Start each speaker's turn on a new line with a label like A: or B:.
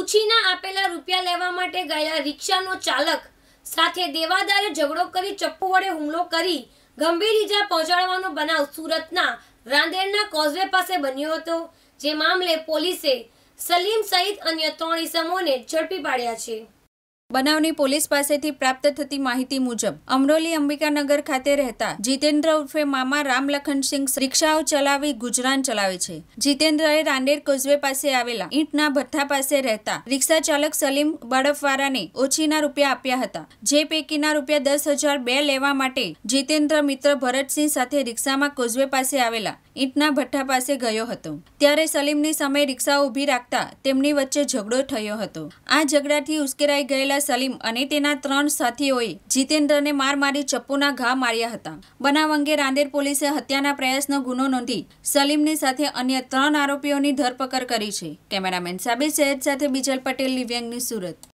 A: ઉછીના આપેલા રૂપિયા લેવા માટે ગયેલા રિક્ષાનો ચાલક સાથે દેવાદારે ઝઘડો કરી ચપ્પુ વડે હુમલો કરી ગંભીર ઈજા પહોંચાડવાનો બનાવ સુરતના રાંદેરના કોઝવે પાસે બન્યો હતો જે મામલે પોલીસે સલીમ સહિત અન્ય ત્રણ ઇસમોને ઝડપી પાડ્યા છે
B: બનાવની પોલીસ પાસેથી પ્રાપ્ત થતી માહિતી મુજબ અમરોલી અંબિકાનગર ખાતે રહેતા જીતેન્દ્ર ઉર્ફે મામા રામલખનસિંહ રિક્ષાઓ ચલાવી ગુજરાન ચલાવે છે જીતેન્દ્રએ રાંડેર કોઝવે પાસે આવેલા ઈંટના ભથ્થા પાસે રહેતા રિક્ષા ચાલક સલીમ બળફવારાને ઓછીના રૂપિયા આપ્યા હતા જે પૈકીના રૂપિયા દસ હજાર બે લેવા માટે જીતેન્દ્ર મિત્ર ભરતસિંહ સાથે રિક્ષામાં કોઝવે પાસે આવેલા ઈંટના ભઠ્ઠા પાસે ગયો હતો ત્યારે સલીમની સામે રિક્ષા ઊભી રાખતા તેમની વચ્ચે ઝઘડો થયો હતો આ ઝઘડાથી ઉશ્કેરાઈ ગયેલા રહેલા સલીમ અને તેના ત્રણ સાથીઓએ જીતેન્દ્રને માર મારી ચપ્પુના ઘા માર્યા હતા બનાવ અંગે રાંદેર પોલીસે હત્યાના પ્રયાસનો ગુનો નોંધી સલીમની સાથે અન્ય ત્રણ આરોપીઓની ધરપકડ કરી છે કેમેરામેન સાબિર સૈયદ સાથે બિજલ પટેલ લિવ્યાંગની સુરત